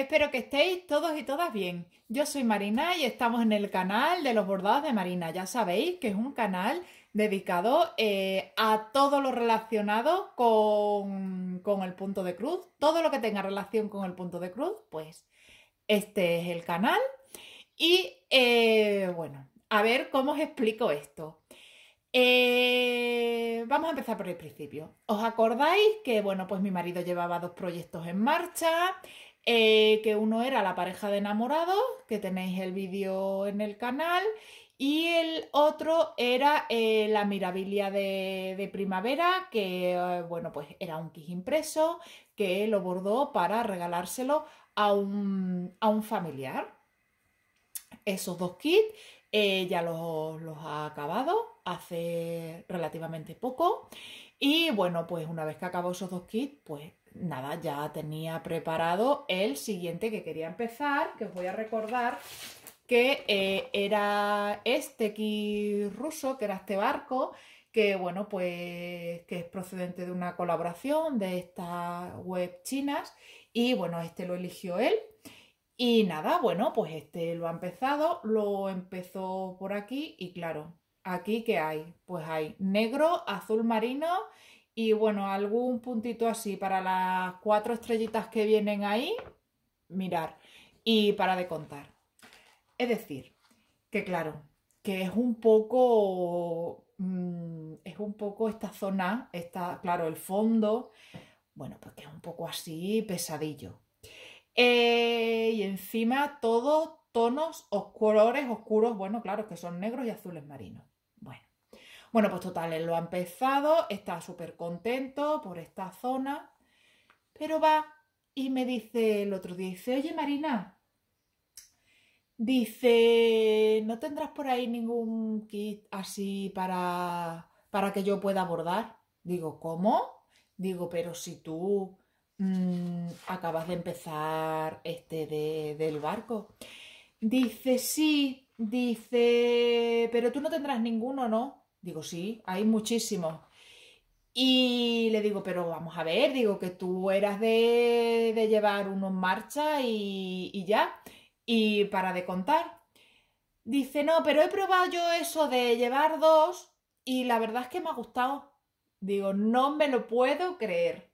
Espero que estéis todos y todas bien. Yo soy Marina y estamos en el canal de los bordados de Marina. Ya sabéis que es un canal dedicado eh, a todo lo relacionado con, el punto de cruz. Todo lo que tenga relación con el punto de cruz, pues este es el canal. Y eh, bueno, a ver cómo os explico esto. Eh, vamos a empezar por el principio. ¿Os acordáis que, bueno, pues mi marido llevaba dos proyectos en marcha? Eh, que uno era la pareja de enamorados, que tenéis el vídeo en el canal, y el otro era eh, la mirabilia de, primavera, que eh, bueno, pues era un kit impreso que lo bordó para regalárselo a un, a un familiar. Esos dos kits ya los, los ha acabado hace relativamente poco. Y bueno, pues una vez que acabó esos dos kits, pues nada, ya tenía preparado el siguiente que quería empezar, que os voy a recordar que eh, era este aquí ruso, que era este barco, que bueno, pues que es procedente de una colaboración de estas web chinas y bueno, este lo eligió él. Y nada, bueno, pues este lo ha empezado, lo empezó por aquí y claro, aquí que hay, pues hay negro, azul marino y bueno, algún puntito así para las cuatro estrellitas que vienen ahí, mirar. Y para de contar. Es decir, que claro, que es un poco. Mm, es un poco esta zona, está claro, el fondo. Bueno, pues que es un poco así pesadillo. Eh, y encima todos tonos o colores oscuros, bueno, claro, que son negros y azules marinos. Bueno, pues total, él lo ha empezado, está súper contento por esta zona, pero va y me dice el otro día, dice, oye Marina, dice, ¿no tendrás por ahí ningún kit así para, para que yo pueda abordar? Digo, ¿cómo? Digo, pero si tú mm, acabas de empezar este de, del barco. Dice, sí, dice, pero tú no tendrás ninguno, ¿no? Digo, sí, hay muchísimos. Y le digo, pero vamos a ver, digo que tú eras de, llevar uno en marcha y, y, ya, y para de contar. Dice, no, pero he probado yo eso de llevar dos y la verdad es que me ha gustado. Digo, no me lo puedo creer.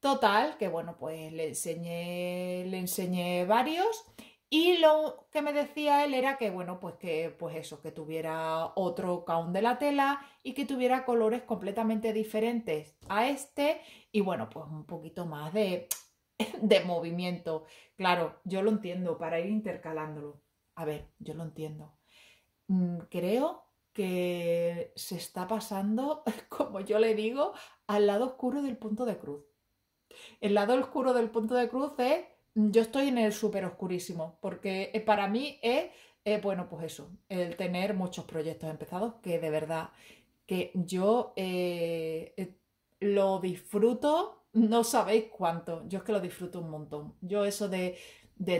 Total, que bueno, pues le enseñé, le enseñé varios y lo que me decía él era que, bueno, pues que, pues eso, que tuviera otro caón de la tela y que tuviera colores completamente diferentes a este y, bueno, pues un poquito más de, de movimiento. Claro, yo lo entiendo para ir intercalándolo. A ver, yo lo entiendo. Mm, creo que se está pasando, como yo le digo, al lado oscuro del punto de cruz. El lado oscuro del punto de cruz es Mm, yo estoy en el súper oscurísimo, porque eh, para mí es, eh, bueno, pues eso, el tener muchos proyectos empezados que de verdad que yo eh, lo disfruto, no sabéis cuánto, yo es que lo disfruto un montón. Yo eso de de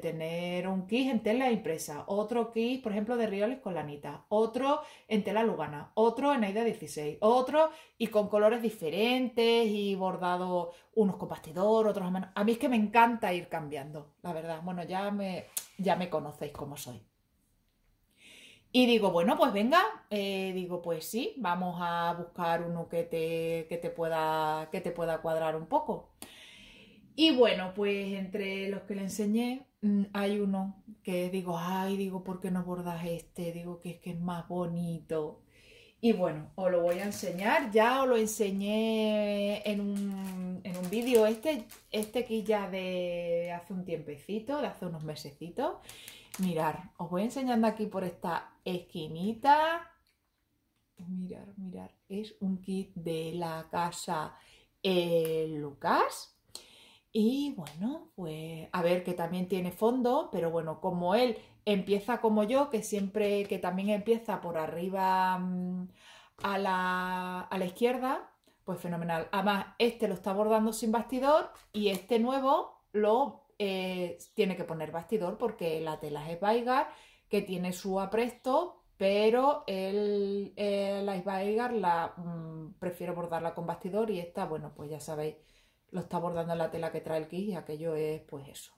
tener, un kit en tela impresa, otro kit, por ejemplo, de Rioles con lanita, otro en tela lugana, otro en Aida 16, otro y con colores diferentes y bordados unos con bastidor, otros a mano. A mí es que me encanta ir cambiando, la verdad. Bueno, ya me, ya me conocéis como soy. Y digo, bueno, pues venga, eh, digo, pues sí, vamos a buscar uno que te, que te, pueda, que te pueda cuadrar un poco. Y bueno, pues entre los que le enseñé mm, hay uno que digo, ay, digo, ¿por qué no bordas este? Digo que es que es más bonito. Y bueno, os lo voy a enseñar, ya os lo enseñé en un, vídeo, este, este que ya de hace un tiempecito, de hace unos mesecitos. Mirar, os voy enseñando aquí por esta esquinita. Mirar, mirar, es un kit de la casa eh, Lucas y bueno, pues a ver que también tiene fondo, pero bueno, como él empieza como yo, que siempre, que también empieza por arriba mm, a la, izquierda, pues fenomenal. Además, este lo está bordando sin bastidor y este nuevo lo eh, tiene que poner bastidor porque la tela es Baigar, que tiene su apresto, pero el, eh, la Baigar la mm, prefiero bordarla con bastidor y esta, bueno, pues ya sabéis lo está bordando en la tela que trae el kit y aquello es pues eso.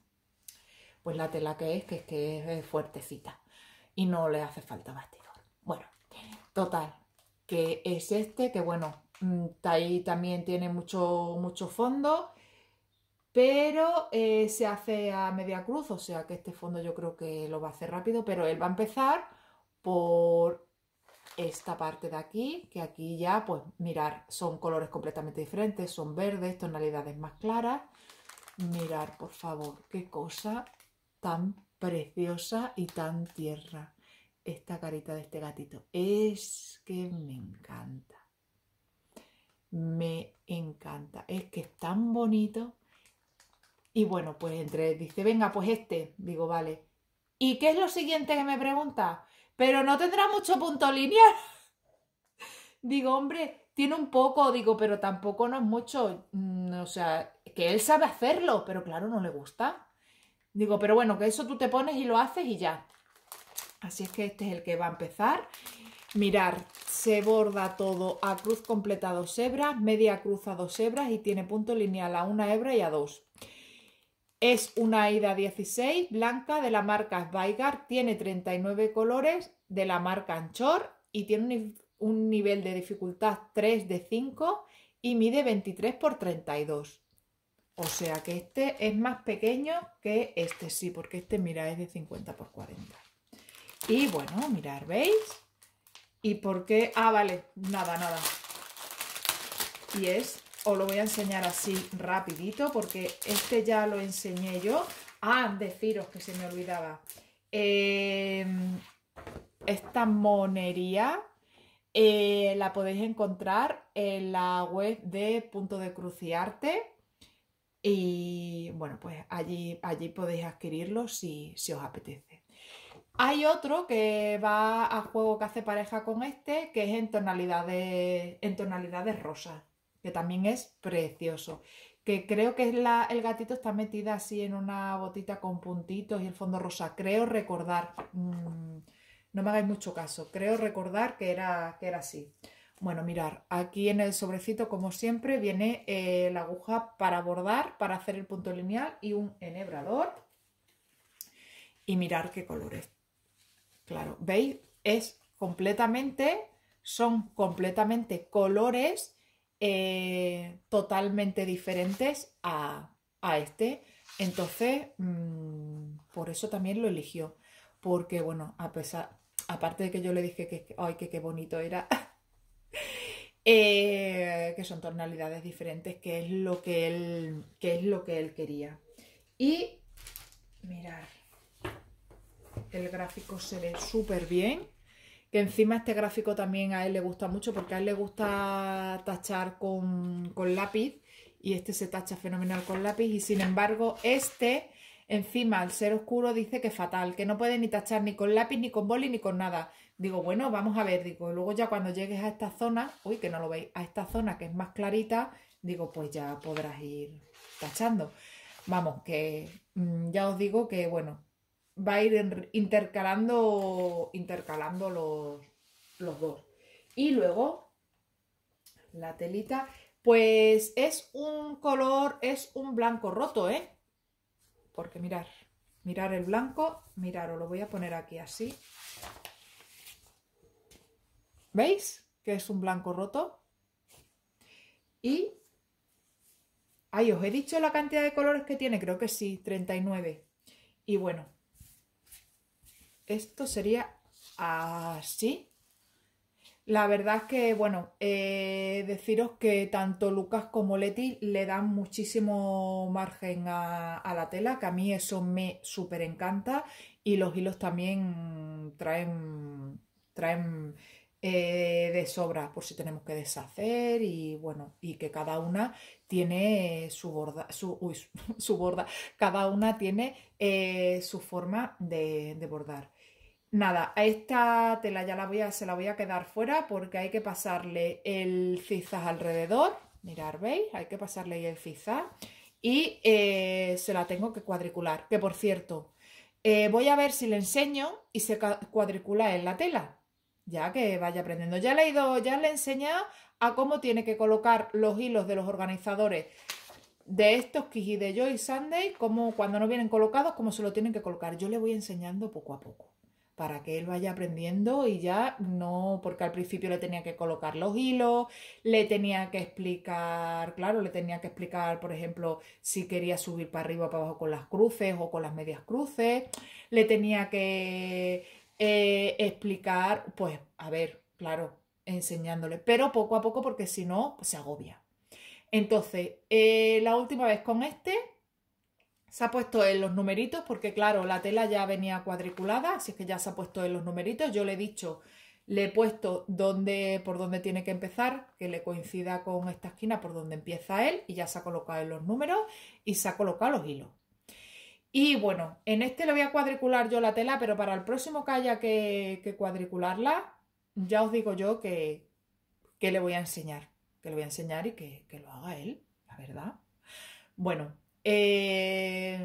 Pues la tela que es, que es que es fuertecita y no le hace falta bastidor. Bueno, total, que es este, que bueno, mm, ahí también tiene mucho, mucho fondo, pero eh, se hace a media cruz, o sea que este fondo yo creo que lo va a hacer rápido, pero él va a empezar por esta parte de aquí, que aquí ya, pues mirar, son colores completamente diferentes, son verdes, tonalidades más claras. Mirar, por favor, qué cosa tan preciosa y tan tierra esta carita de este gatito. Es que me encanta. Me encanta. Es que es tan bonito. Y bueno, pues entre, dice, venga, pues este. Digo, vale. ¿Y qué es lo siguiente que me pregunta? pero no tendrá mucho punto lineal. digo, hombre, tiene un poco, digo, pero tampoco no es mucho. Mm, o sea, que él sabe hacerlo, pero claro, no le gusta. Digo, pero bueno, que eso tú te pones y lo haces y ya. Así es que este es el que va a empezar. Mirar, se borda todo a cruz completa dos hebras, media cruz a dos hebras y tiene punto lineal a una hebra y a dos. Es una ida 16 blanca de la marca Zweigart, tiene 39 colores de la marca Anchor y tiene un, nivel de dificultad 3 de 5 y mide 23 por 32. O sea que este es más pequeño que este, sí, porque este, mira, es de 50 por 40. Y bueno, mirar, ¿veis? ¿Y por qué? Ah, vale, nada, nada. Y es os lo voy a enseñar así rapidito porque este ya lo enseñé yo. Ah, deciros que se me olvidaba. Em, esta monería eh, la podéis encontrar en la web de Punto de Cruciarte. Y bueno, pues allí, allí podéis adquirirlo si, si os apetece. Hay otro que va a juego que hace pareja con este, que es en tonalidades, en tonalidades rosas que también es precioso. Que creo que el gatito está metida así en una botita con puntitos y el fondo rosa. Creo recordar, mm, no me hagáis mucho caso, creo recordar que era, que era así. Bueno, mirar, aquí en el sobrecito, como siempre, viene eh, la aguja para bordar, para hacer el punto lineal y un enhebrador. Y mirar qué colores. Claro, ¿veis? Es completamente, son completamente colores eh, totalmente diferentes a, este. Entonces, mm, por eso también lo eligió. Porque, bueno, a pesar, aparte de que yo le dije que, ay, que qué bonito era, eh, que son tonalidades diferentes, que es lo que él, es lo que él quería. Y mirar, el gráfico se ve súper bien que encima este gráfico también a él le gusta mucho porque a él le gusta tachar con, lápiz y este se tacha fenomenal con lápiz y sin embargo este encima al ser oscuro dice que fatal, que no puede ni tachar ni con lápiz, ni con boli, ni con nada. Digo, bueno, vamos a ver, digo, luego ya cuando llegues a esta zona, uy, que no lo veis, a esta zona que es más clarita, digo, pues ya podrás ir tachando. Vamos, que mm, ya os digo que, bueno, va a ir intercalando, intercalando los, los dos. Y luego, la telita, pues es un color, es un blanco roto, ¿eh? Porque mirar, mirar el blanco, os lo voy a poner aquí así. ¿Veis? Que es un blanco roto. Y... Ahí os he dicho la cantidad de colores que tiene, creo que sí, 39. Y bueno, esto sería así. La verdad es que, bueno, eh, deciros que tanto Lucas como Leti le dan muchísimo margen a, la tela, que a mí eso me súper encanta y los hilos también traen, traen eh, de sobra por si tenemos que deshacer y bueno, y que cada una tiene su borda, su, borda, cada una tiene eh, su forma de bordar. Nada, a esta tela ya la voy a, se la voy a quedar fuera porque hay que pasarle el zigzag alrededor. Mirar, ¿veis? Hay que pasarle el zigzag. Y eh, se la tengo que cuadricular. Que por cierto, eh, voy a ver si le enseño y se cuadricula en la tela. Ya que vaya aprendiendo. Ya le he ido, ya le he enseñado a cómo tiene que colocar los hilos de los organizadores de estos Kiji de Joy Sunday, como cuando no vienen colocados, cómo se lo tienen que colocar. Yo le voy enseñando poco a poco para que él vaya aprendiendo y ya no, porque al principio le tenía que colocar los hilos, le tenía que explicar, claro, le tenía que explicar, por ejemplo, si quería subir para arriba o para abajo con las cruces o con las medias cruces, le tenía que eh, explicar, pues, a ver, claro, enseñándole, pero poco a poco porque si no, pues, se agobia. Entonces, eh, la última vez con este, se ha puesto en los numeritos porque, claro, la tela ya venía cuadriculada, así que ya se ha puesto en los numeritos. Yo le he dicho, le he puesto por dónde tiene que empezar, que le coincida con esta esquina por donde empieza él y ya se ha colocado en los números y se ha colocado los hilos. Y bueno, en este le voy a cuadricular yo la tela, pero para el próximo que haya que, que cuadricularla, ya os digo yo que, que, le voy a enseñar, que le voy a enseñar y que, que lo haga él, la verdad. Bueno, eh,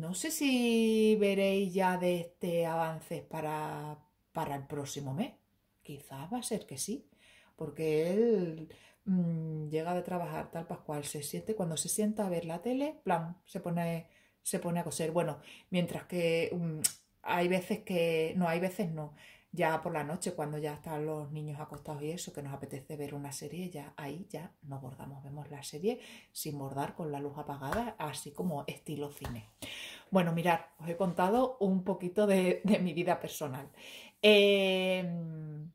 no sé si veréis ya de este avance para, para, el próximo mes. Quizás va a ser que sí, porque él mm, llega de trabajar tal Pascual, se siente, cuando se sienta a ver la tele, plan, se pone, se pone a coser. Bueno, mientras que mm, hay veces que, no, hay veces no ya por la noche, cuando ya están los niños acostados y eso, que nos apetece ver una serie, ya ahí ya no bordamos, vemos la serie sin bordar, con la luz apagada, así como estilo cine. Bueno, mirad, os he contado un poquito de, mi vida personal. Em,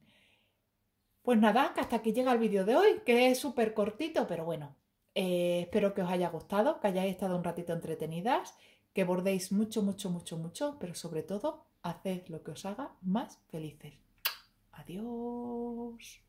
pues nada, hasta aquí llega el vídeo de hoy, que es súper cortito, pero bueno, eh, espero que os haya gustado, que hayáis estado un ratito entretenidas, que bordéis mucho, mucho, mucho, mucho, pero sobre todo haced lo que os haga más felices. Adiós.